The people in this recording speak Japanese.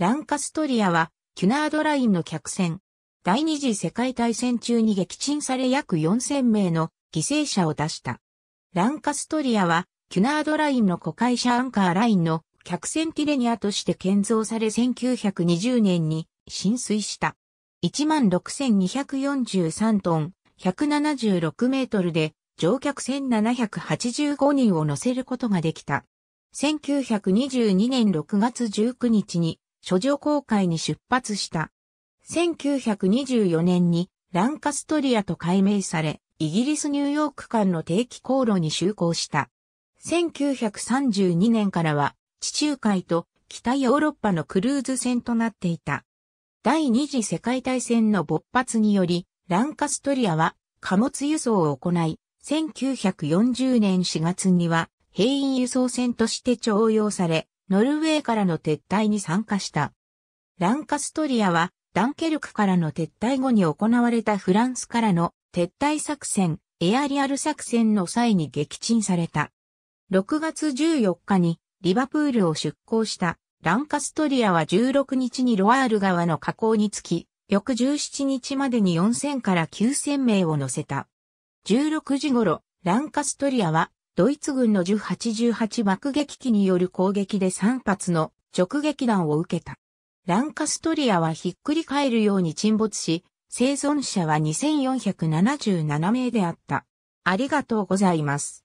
ランカストリアは、キュナードラインの客船。第二次世界大戦中に撃沈され約4000名の犠牲者を出した。ランカストリアは、キュナードラインの古海車アンカーラインの客船ティレニアとして建造され1920年に浸水した。16,243トン、176メートルで乗客1785人を乗せることができた。1922年6月19日に諸女航海に出発した。1924年にランカストリアと改名され、イギリス・ニューヨーク間の定期航路に就航した。1932年からは地中海と北ヨーロッパのクルーズ船となっていた。第二次世界大戦の勃発により、ランカストリアは貨物輸送を行い、1940年4月には兵員輸送船として徴用され、ノルウェーからの撤退に参加した。ランカストリアはダンケルクからの撤退後に行われたフランスからの撤退作戦、エアリアル作戦の際に撃沈された。6月14日にリバプールを出港したランカストリアは16日にロアール川の河口につき、翌17日までに4000から9000名を乗せた。16時頃、ランカストリアはドイツ軍の1088爆撃機による攻撃で3発の直撃弾を受けた。ランカストリアはひっくり返るように沈没し、生存者は2477名であった。ありがとうございます。